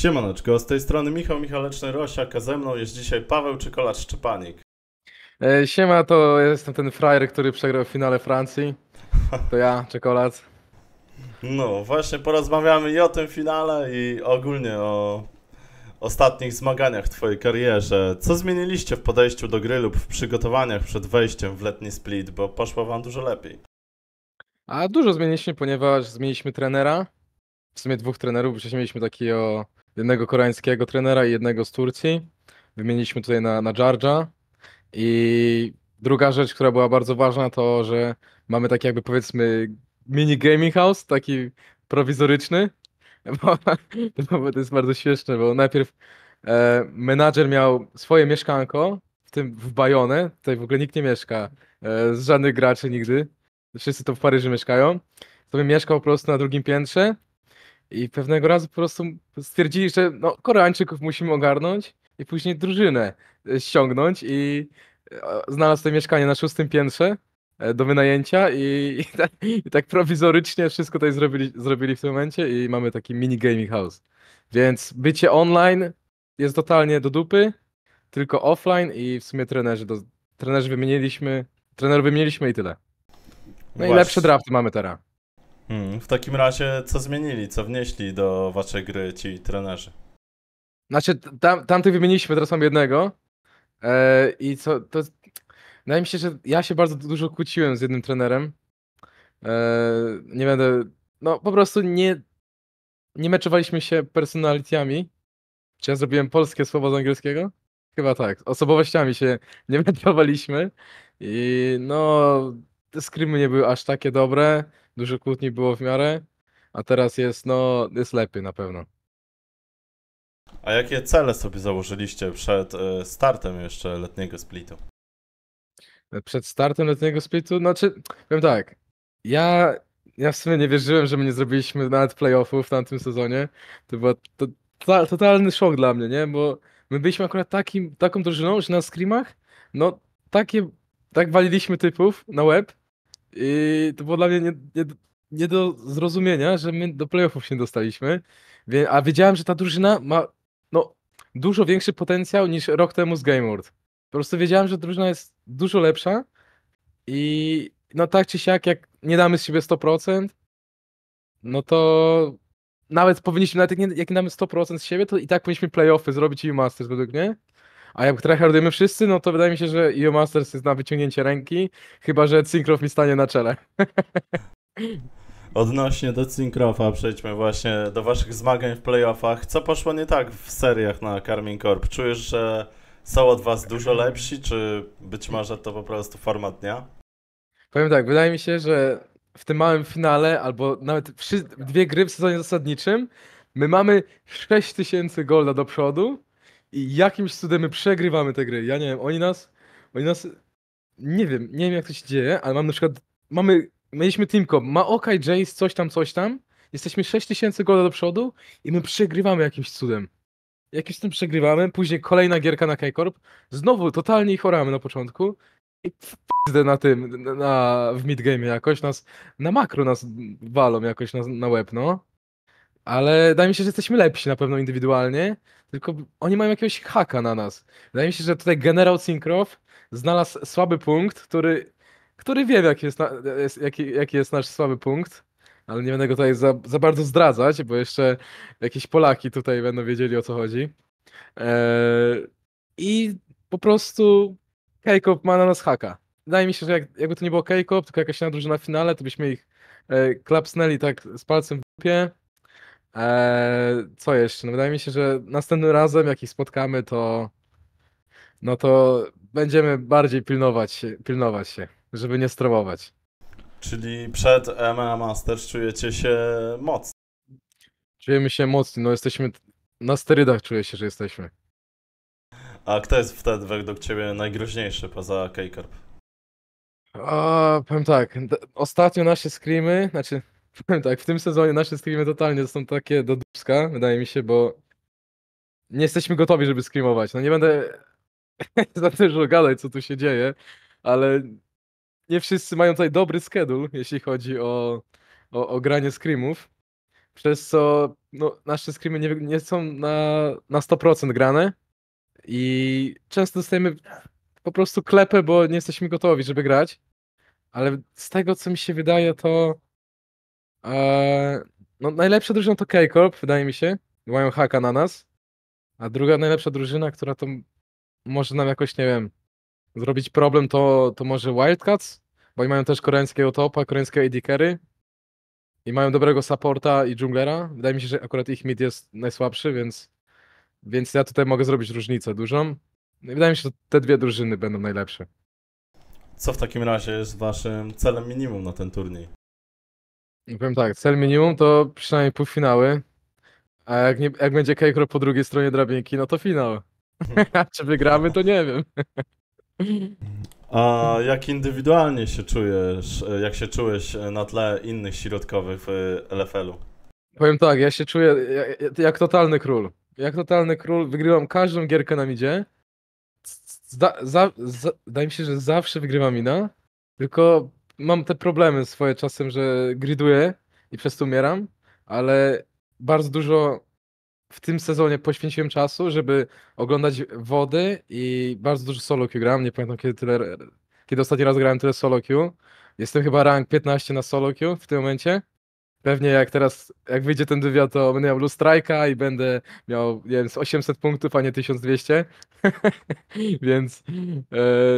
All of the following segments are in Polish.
Siemaneczko, z tej strony Michał Michaleczny-Rosiak, a ze mną jest dzisiaj Paweł Czekolacz szczepanik e, Siema, to jestem ten frajer, który przegrał w finale Francji. To ja, Czekolacz. No, właśnie porozmawiamy i o tym finale i ogólnie o ostatnich zmaganiach w Twojej karierze. Co zmieniliście w podejściu do gry lub w przygotowaniach przed wejściem w letni split, bo poszło Wam dużo lepiej? A dużo zmieniliśmy, ponieważ zmieniliśmy trenera. W sumie dwóch trenerów, wcześniej mieliśmy takiego jednego koreańskiego trenera i jednego z Turcji. Wymieniliśmy tutaj na, na Jardża. I druga rzecz, która była bardzo ważna, to że mamy taki jakby powiedzmy mini gaming house, taki prowizoryczny. Bo, to jest bardzo śmieszne, bo najpierw e, menadżer miał swoje mieszkanko, w tym w Bayonne, tutaj w ogóle nikt nie mieszka, e, żadnych graczy nigdy, wszyscy to w Paryżu mieszkają. Sobie mieszkał po prostu na drugim piętrze i pewnego razu po prostu stwierdzili, że no, Koreańczyków musimy ogarnąć i później drużynę e, ściągnąć i e, znalazł to mieszkanie na szóstym piętrze e, do wynajęcia i, i, tak, i tak, prowizorycznie wszystko tutaj zrobili, zrobili w tym momencie i mamy taki mini gaming house. Więc bycie online jest totalnie do dupy, tylko offline i w sumie trenerzy, do, trenerzy wymieniliśmy, trenerów wymieniliśmy i tyle. No Właśnie. i lepsze drafty mamy teraz. Hmm, w takim razie co zmienili, co wnieśli do waszej gry ci trenerzy? Znaczy, tam, tamtych wymieniliśmy, teraz mam jednego. E, I co, to... Wydaje mi się, że ja się bardzo dużo kłóciłem z jednym trenerem. E, nie będę... No, po prostu nie... Nie meczowaliśmy się personalitiami. Czy ja zrobiłem polskie słowo z angielskiego? Chyba tak. Osobowościami się nie meczowaliśmy. I no te screamy nie były aż takie dobre, dużo kłótni było w miarę, a teraz jest, no, jest lepiej na pewno. A jakie cele sobie założyliście przed y, startem jeszcze letniego splitu? Przed startem letniego splitu? Znaczy, powiem tak, ja, ja w sumie nie wierzyłem, że my nie zrobiliśmy nawet playoffów w tamtym sezonie. To był to, to, totalny szok dla mnie, nie? Bo my byliśmy akurat takim, taką drużyną, że na screamach, no, takie, tak waliliśmy typów na web, i to było dla mnie nie, nie, nie do zrozumienia, że my do playoffów się dostaliśmy, a wiedziałem, że ta drużyna ma no, dużo większy potencjał niż rok temu z Game World. Po prostu wiedziałem, że drużyna jest dużo lepsza i no tak czy siak, jak nie damy z siebie 100%, no to nawet powinniśmy, nawet jak nie, jak nie damy 100% z siebie, to i tak powinniśmy playoffy zrobić i Masters według mnie. A jak tryhardujemy wszyscy, no to wydaje mi się, że Io Masters jest na wyciągnięcie ręki, chyba że Synchrof mi stanie na czele. Odnośnie do Synchrofa, przejdźmy właśnie do waszych zmagań w playoffach. Co poszło nie tak w seriach na Karmin Corp? Czujesz, że są od was dużo lepsi, czy być może to po prostu format dnia? Powiem tak, wydaje mi się, że w tym małym finale, albo nawet dwie gry w sezonie zasadniczym, my mamy 6000 golda do przodu, i jakimś cudem my przegrywamy te gry. Ja nie wiem, oni nas, oni nas, nie wiem, nie wiem jak to się dzieje, ale mam na przykład, mamy, mieliśmy teamko, ma Oka Jace, coś tam, coś tam, jesteśmy 6000 gola do przodu i my przegrywamy jakimś cudem. Jakimś tym przegrywamy, później kolejna gierka na K-Corp, znowu totalnie ich oramy na początku i pizdę na tym, na, w midgame jakoś nas, na makro nas walą jakoś na, na łeb, no. Ale wydaje mi się, że jesteśmy lepsi na pewno indywidualnie, tylko oni mają jakiegoś haka na nas. Wydaje mi się, że tutaj generał Syncroft znalazł słaby punkt, który, który wie, jaki jest, jaki, jaki jest nasz słaby punkt, ale nie będę go tutaj za, za bardzo zdradzać, bo jeszcze jakieś Polaki tutaj będą wiedzieli o co chodzi. Eee, I po prostu k ma na nas haka. Wydaje mi się, że jak, jakby to nie było k tylko jakaś inna drużyna finale, to byśmy ich e, klapsnęli tak z palcem w dupie Eee, co jeszcze? No wydaje mi się, że następnym razem, jak ich spotkamy, to no to będziemy bardziej pilnować, pilnować się, żeby nie streamować. Czyli przed e MMA Masters czujecie się mocni. Czujemy się mocni, no jesteśmy na sterydach czuję się, że jesteśmy. A kto jest wtedy według ciebie najgroźniejszy poza K-Corp? A, powiem tak, ostatnio nasze screamy, znaczy tak, w tym sezonie nasze streamy totalnie są takie do duska, wydaje mi się, bo nie jesteśmy gotowi, żeby screamować. No nie będę za dużo gadać, co tu się dzieje, ale nie wszyscy mają tutaj dobry schedule, jeśli chodzi o, o, o granie screamów, przez co no, nasze screamy nie, nie są na, na 100% grane i często dostajemy po prostu klepę, bo nie jesteśmy gotowi, żeby grać, ale z tego, co mi się wydaje, to no, najlepsza drużyna to K-Corp, wydaje mi się. Mają haka na nas. A druga najlepsza drużyna, która to może nam jakoś, nie wiem, zrobić problem, to, to może Wildcats, bo oni mają też koreańskiego topa, koreańskiego AD i mają dobrego supporta i junglera. Wydaje mi się, że akurat ich mid jest najsłabszy, więc, więc ja tutaj mogę zrobić różnicę dużą. No I wydaje mi się, że te dwie drużyny będą najlepsze. Co w takim razie jest waszym celem minimum na ten turniej? Powiem tak, cel minimum to przynajmniej półfinały, a jak, nie, jak będzie Kejkro po drugiej stronie drabinki, no to finał. Hmm. czy wygramy, to nie wiem. A jak indywidualnie się czujesz, jak się czułeś na tle innych środkowych w LFL-u? Powiem tak, ja się czuję jak, jak totalny król. Jak totalny król, wygrywam każdą gierkę na midzie. Zda, za, za, wydaje mi się, że zawsze wygrywam, mina, tylko mam te problemy swoje czasem, że griduję i przez to umieram, ale bardzo dużo w tym sezonie poświęciłem czasu, żeby oglądać wody i bardzo dużo solo queue grałem. Nie pamiętam kiedy tyle, kiedy ostatni raz grałem tyle solo queue. Jestem chyba rank 15 na solo queue w tym momencie. Pewnie jak teraz, jak wyjdzie ten wywiad, to będę miał lustrajka i będę miał, nie wiem, 800 punktów, a nie 1200. Więc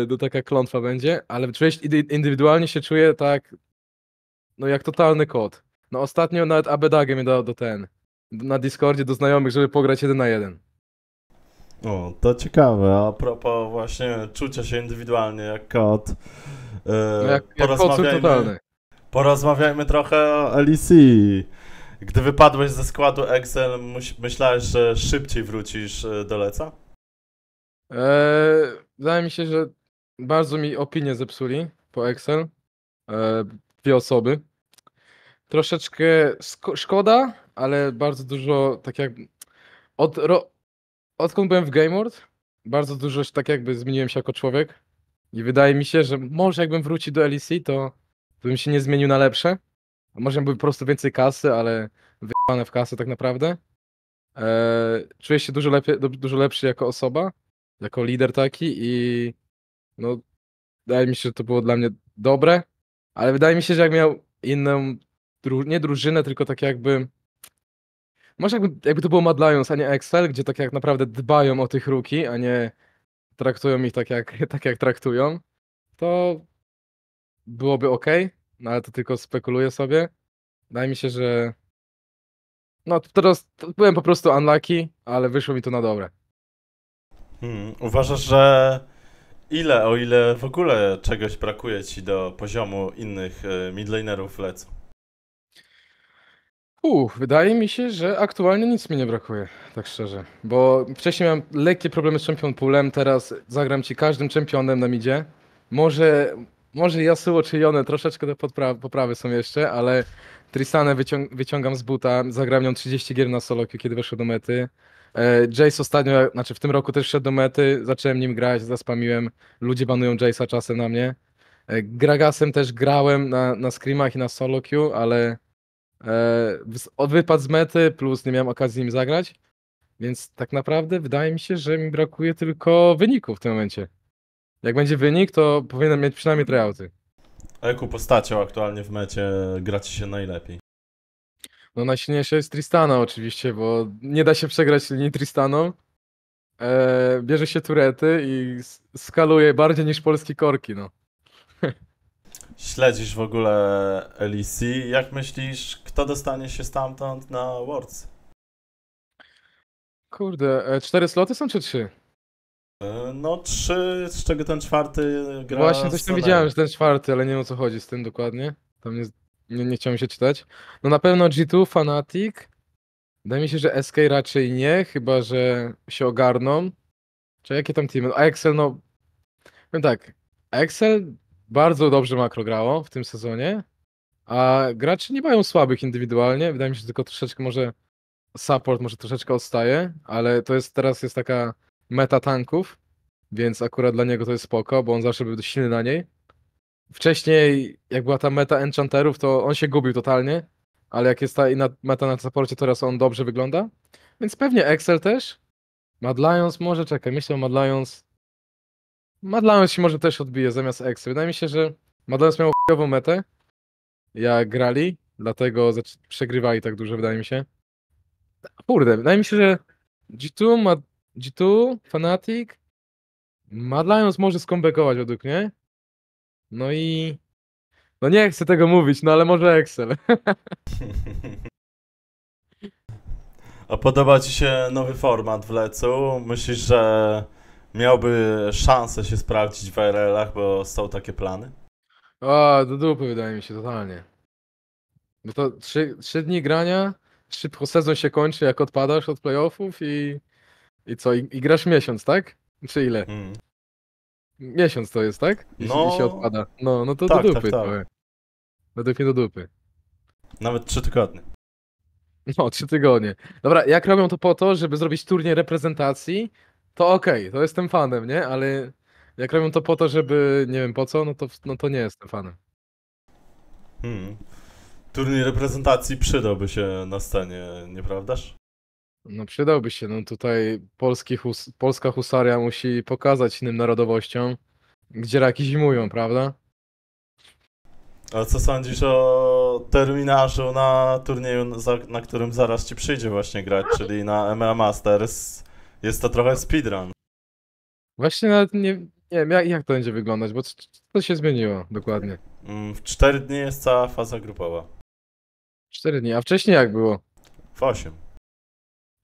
yy, to taka klątwa będzie. Ale czuję, indywidualnie się czuję tak, no jak totalny kot. No ostatnio nawet Abedagę mi dał do ten, na Discordzie do znajomych, żeby pograć jeden na jeden. O, to ciekawe. A propos właśnie czucia się indywidualnie jak kot. Yy, no jak, jak kot totalny. Porozmawiajmy trochę o LEC. Gdy wypadłeś ze składu Excel, myślałeś, że szybciej wrócisz e, do Leca? Eee, wydaje mi się, że bardzo mi opinię zepsuli po Excel. Eee, dwie osoby. Troszeczkę szkoda, ale bardzo dużo, tak jak od, ro, odkąd byłem w Gameworld, bardzo dużo tak jakby zmieniłem się jako człowiek. I wydaje mi się, że może jakbym wrócił do LEC, to to bym się nie zmienił na lepsze. Może by po prostu więcej kasy, ale wyjebane w kasę tak naprawdę. Eee, czuję się dużo, lepiej, dużo lepszy jako osoba, jako lider taki i no, wydaje mi się, że to było dla mnie dobre, ale wydaje mi się, że jak miał inną, dru nie drużynę, tylko tak jakby może jakby, jakby to było Mad Lions, a nie Excel, gdzie tak jak naprawdę dbają o tych ruki, a nie traktują ich tak jak, tak jak traktują, to byłoby ok, no ale to tylko spekuluję sobie. Wydaje mi się, że. No teraz byłem po prostu unlucky, ale wyszło mi to na dobre. Hmm, uważasz, że ile, o ile w ogóle czegoś brakuje ci do poziomu innych y, midlanerów lecu? Uff, wydaje mi się, że aktualnie nic mi nie brakuje, tak szczerze. Bo wcześniej miałem lekkie problemy z champion poolem, teraz zagram ci każdym championem na midzie. Może może Yasuo czy Yone troszeczkę do podpra- poprawy są jeszcze, ale Tristanę wycią- wyciągam z buta, zagram nią 30 gier na solo queue, kiedy weszło do mety. E, Jace ostatnio, znaczy w tym roku też wszedł do mety, zacząłem nim grać, zaspamiłem, ludzie banują Jace'a czasem na mnie. E, Gragasem też grałem na, na screamach i na solo queue, ale e, wypadł z mety, plus nie miałem okazji nim zagrać, więc tak naprawdę wydaje mi się, że mi brakuje tylko wyników w tym momencie. Jak będzie wynik, to powinienem mieć przynajmniej tryouty. A jaką postacią aktualnie w mecie grać się najlepiej? No najsilniejsza jest Tristana oczywiście, bo nie da się przegrać linii Tristaną. Eee, bierze się turety i skaluje bardziej niż polskie korki, no. Śledzisz w ogóle Elisi. Jak myślisz, kto dostanie się stamtąd na Worlds? Kurde, e, cztery sloty są czy trzy? E, no trzy, z czego ten czwarty gra Właśnie coś tam widziałem, że ten czwarty, ale nie wiem o co chodzi z tym dokładnie. Tam nie, nie, nie chciałem się czytać. No na pewno G2, Fanatic. Wydaje mi się, że SK raczej nie, chyba że się ogarną. Czy jakie tam teamy? a no, Excel, no. Powiem tak. Excel bardzo dobrze makro grało w tym sezonie. A gracze nie mają słabych indywidualnie. Wydaje mi się, że tylko troszeczkę może support może troszeczkę odstaje, ale to jest teraz jest taka meta tanków, więc akurat dla niego to jest spoko, bo on zawsze był silny na niej. Wcześniej, jak była ta meta enchanterów, to on się gubił totalnie, ale jak jest ta inna meta na supporcie, teraz on dobrze wygląda. Więc pewnie Excel też. Mad Lions może, czekaj, myślę o Mad Lions. Mad Lions się może też odbije zamiast Excel. Wydaje mi się, że Mad Lions miał chujową metę, jak grali, dlatego przegrywali tak dużo, wydaje mi się. Kurde, wydaje mi się, że G2 ma G2, Fnatic, Mad Lions może skombekować według mnie. No i... No nie chcę tego mówić, no ale może Excel. A podoba Ci się nowy format w Lecu? Myślisz, że miałby szansę się sprawdzić w RL-ach, bo są takie plany? A, do dupy wydaje mi się totalnie. Bo to trzy, trzy dni grania, szybko sezon się kończy, jak odpadasz od playoffów i i co, i, i grasz miesiąc, tak? Czy ile? Hmm. Miesiąc to jest, tak? Jeśli no... się odpada. No, no to tak, do tak, dupy. Tak, tak. Według no mnie do dupy. Nawet trzy tygodnie. No, trzy tygodnie. Dobra, jak robią to po to, żeby zrobić turniej reprezentacji, to okej, okay, to jestem fanem, nie? Ale jak robią to po to, żeby nie wiem po co, no to, no to nie jestem fanem. Hmm. Turniej reprezentacji przydałby się na scenie, nieprawdaż? No przydałby się, no tutaj polski hus polska husaria musi pokazać innym narodowościom, gdzie raki zimują, prawda? A co sądzisz o terminarzu na turnieju, na którym zaraz ci przyjdzie właśnie grać, czyli na MMA Masters? Jest to trochę speedrun. Właśnie nawet nie, nie wiem, jak, jak to będzie wyglądać, bo co się zmieniło dokładnie. Mm, w cztery dni jest cała faza grupowa. Cztery dni, a wcześniej jak było? W osiem.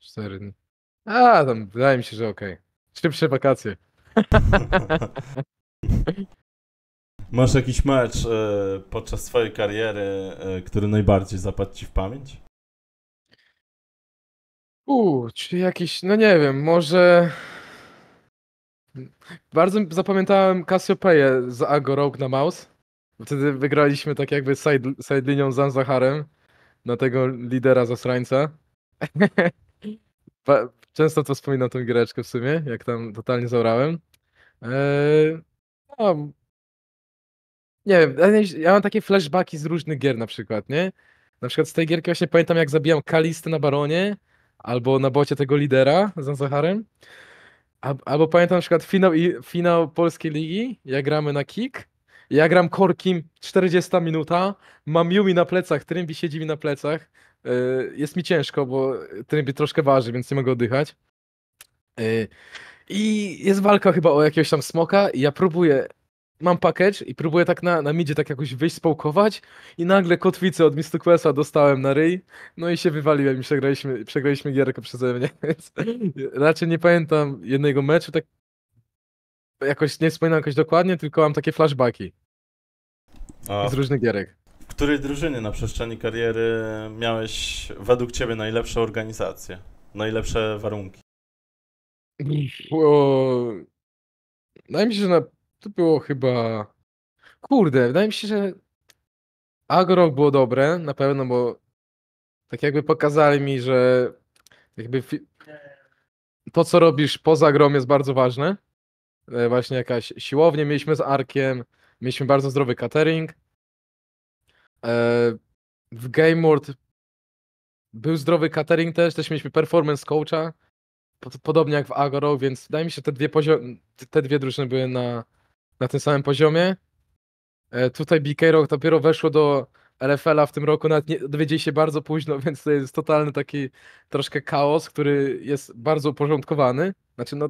Cztery dni. A, tam wydaje mi się, że okej. Okay. Szybsze wakacje. Masz jakiś mecz y, podczas swojej kariery, y, który najbardziej zapadł ci w pamięć? Uuu, czy jakiś, no nie wiem, może... Bardzo zapamiętałem Cassiopeia z Ago Rogue na Mouse. Wtedy wygraliśmy tak jakby side, side linią z Anzaharem na tego lidera zasrańca. często to wspominam tą giereczkę w sumie, jak tam totalnie zaorałem. Eee, no, nie wiem, ja mam takie flashbacki z różnych gier na przykład, nie? Na przykład z tej gierki właśnie pamiętam, jak zabijam Kalistę na Baronie, albo na bocie tego lidera z Anzacharem. Albo pamiętam na przykład finał, finał Polskiej Ligi, ja gramy na kick, ja gram korkim 40 minuta, mam Yumi na plecach, Trymbi siedzi mi na plecach, E, jest mi ciężko, bo trybie troszkę waży, więc nie mogę oddychać. E, I jest walka chyba o jakiegoś tam smoka i ja próbuję, mam package i próbuję tak na, na midzie tak jakoś wyjść spałkować i nagle kotwicę od Mistu Questa dostałem na ryj, no i się wywaliłem i przegraliśmy, przegraliśmy gierkę przeze mnie, więc raczej nie pamiętam jednego meczu, tak jakoś nie wspominam jakoś dokładnie, tylko mam takie flashbacki A. z różnych gierek której drużyny na przestrzeni kariery miałeś według ciebie najlepsze organizacje, najlepsze warunki? Wydaje mi się, że na... to było chyba. Kurde, wydaje mi się, że agro było dobre na pewno, bo tak jakby pokazali mi, że jakby fi... to, co robisz poza grą jest bardzo ważne. E, właśnie jakaś siłownia mieliśmy z Arkiem, mieliśmy bardzo zdrowy catering E, w Game World był zdrowy catering też, też mieliśmy performance coacha, podobnie jak w Agoro, więc wydaje mi się, te dwie, poziom, te dwie drużyny były na, na tym samym poziomie. E, tutaj BK Rock dopiero weszło do LFL-a w tym roku, nawet nie, dowiedzieli się bardzo późno, więc to jest totalny taki troszkę chaos, który jest bardzo uporządkowany. Znaczy, no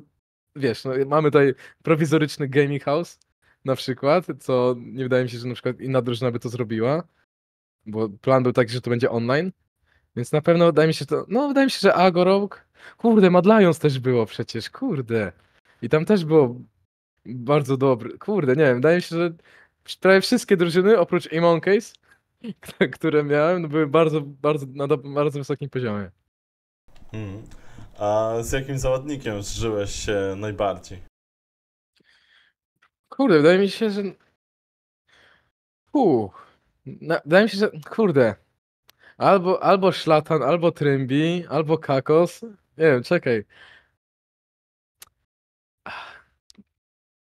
wiesz, no, mamy tutaj prowizoryczny gaming house, na przykład, co nie wydaje mi się, że na przykład inna drużyna by to zrobiła, bo plan był taki, że to będzie online, więc na pewno wydaje mi się, to, no wydaje mi się, że Agorok, kurde, Mad Lions też było przecież, kurde. I tam też było bardzo dobre, kurde, nie wiem, wydaje mi się, że prawie wszystkie drużyny, oprócz Amon Case, które miałem, były bardzo, bardzo, na bardzo wysokim poziomie. Hmm. A z jakim zawodnikiem zżyłeś się najbardziej? Kurde, wydaje mi się, że. Uff. Wydaje mi się, że. Kurde. Albo, albo szlatan, albo trymbi, albo kakos. Nie wiem, czekaj.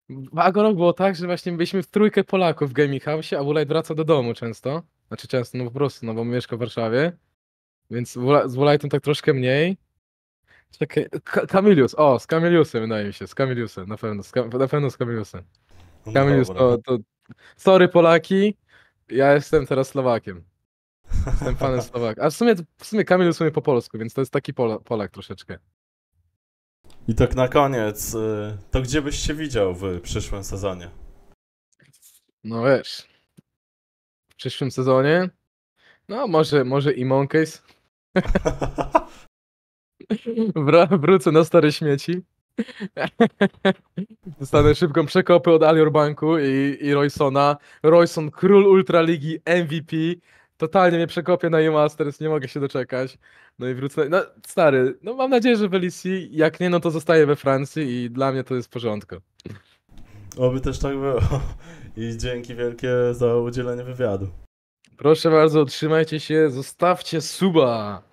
W Agorok było tak, że właśnie byliśmy w trójkę Polaków w Gaming House, a Wulajt wraca do domu często. Znaczy często, no po prostu, no bo mieszka w Warszawie. Więc z Wulajtem tak troszkę mniej. Czekaj, Ka Kamilius, o, z Kamiliusem wydaje mi się, z Kamiliusem, na pewno, z, na pewno z Kamiliusem. No Kamilius, no to, to... Sorry Polaki, ja jestem teraz Słowakiem. Jestem fanem Słowak. A w sumie, w sumie Kamilius sumie po polsku, więc to jest taki Polak troszeczkę. I tak na koniec, y, to gdzie byś się widział w przyszłym sezonie? No wiesz, w przyszłym sezonie? No może, może i Monkeys. wrócę na stare śmieci. Dostanę szybką przekopę od Alior Banku i, i Roysona. Royson, król Ultraligi, MVP. Totalnie mnie przekopię na E-Masters, nie mogę się doczekać. No i wrócę. No, stary, no mam nadzieję, że w Elysi, jak nie, no to zostaję we Francji i dla mnie to jest w porządku. Oby też tak było. I dzięki wielkie za udzielenie wywiadu. Proszę bardzo, trzymajcie się, zostawcie suba.